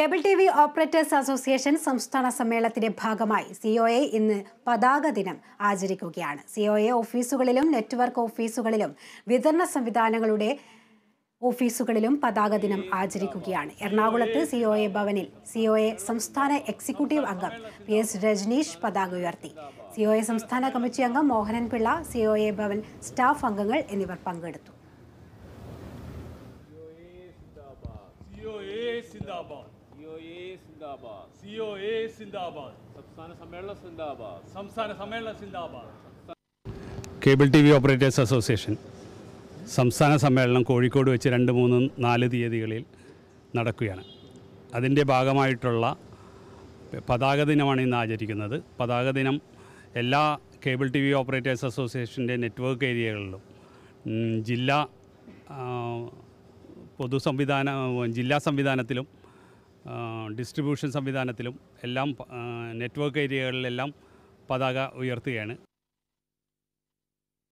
cable T V operators association സംസ്ഥാന സമ്മേളനത്തിന്റെ ഭാഗമായി സി ഒ എ ഇന്ന് പതാക ദിനം ആചരിക്കുകയാണ് സി ഒ എ ഓഫീസുകളിലും നെറ്റ്വർക്ക് ഓഫീസുകളിലും വിതരണ സംവിധാനങ്ങളുടെ ഓഫീസുകളിലും പതാക ദിനം ആചരിക്കുകയാണ് എറണാകുളത്ത് സി ഒ എ ഭവനിൽ സി ഒ എ സംസ്ഥാന എക്സിക്യൂട്ടീവ് അംഗം പി എസ് രജനീഷ് പതാക ഉയർത്തി സി ഒ എ സംസ്ഥാന കമ്മിറ്റി അംഗം Mohanan Pillai C O A Bhavan staff അംഗങ്ങൾ എന്നിവർ പങ്കെടുത്തു cable T V operators association സംസ്ഥാന സമ്മേളനം കോഴിക്കോട് വെച്ച് രണ്ട് മൂന്ന് നാല് തീയതികളിൽ നടക്കുകയാണ് അതിൻ്റെ ഭാഗമായിട്ടുള്ള പതാക ദിനമാണ് ഇന്ന് ആചരിക്കുന്നത് പതാക ദിനം എല്ലാ കേബിൾ ടി വി ഓപ്പറേറ്റേഴ്സ് അസോസിയേഷൻ്റെ നെറ്റ്വർക്ക് ഏരിയകളിലും ജില്ലാ പൊതു സംവിധാന ജില്ലാ സംവിധാനത്തിലും ഡിസ്ട്രിബ്യൂഷൻ സംവിധാനത്തിലും എല്ലാം നെറ്റ്വർക്ക് ഏരിയകളിലെല്ലാം പതാക ഉയർത്തുകയാണ്